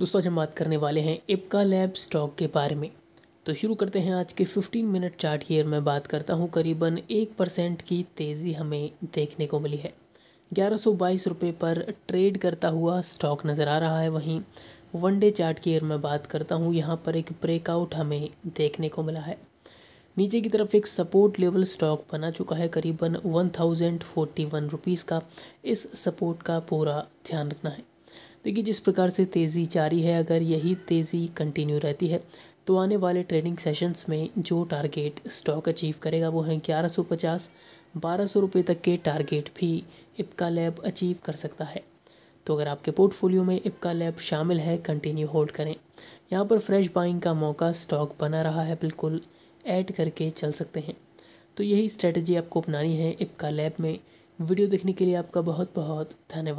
दोस्तों आज हम बात करने वाले हैं इपका लैब स्टॉक के बारे में तो शुरू करते हैं आज के 15 मिनट चार्ट ईयर में बात करता हूं करीबन एक परसेंट की तेज़ी हमें देखने को मिली है ग्यारह सौ बाईस रुपये पर ट्रेड करता हुआ स्टॉक नज़र आ रहा है वहीं वन डे चार्ट की ईयर में बात करता हूँ यहाँ पर एक ब्रेकआउट हमें देखने को मिला है नीचे की तरफ एक सपोर्ट लेवल स्टॉक बना चुका है करीबन one thousand forty one rupees का इस सपोर्ट का पूरा ध्यान रखना है देखिए जिस प्रकार से तेज़ी जारी है अगर यही तेज़ी कंटिन्यू रहती है तो आने वाले ट्रेडिंग सेशंस में जो टारगेट स्टॉक अचीव करेगा वो है ग्यारह सौ पचास बारह सौ रुपये तक के टारगेट भी इपका लैब अचीव कर सकता है तो अगर आपके पोर्टफोलियो में इपका लैब शामिल है कंटिन्यू होल्ड करें यहाँ पर फ्रेश बाइंग का मौका स्टॉक बना रहा है बिल्कुल ऐड करके चल सकते हैं तो यही स्ट्रेटजी आपको अपनानी है इपका लैब में वीडियो देखने के लिए आपका बहुत बहुत धन्यवाद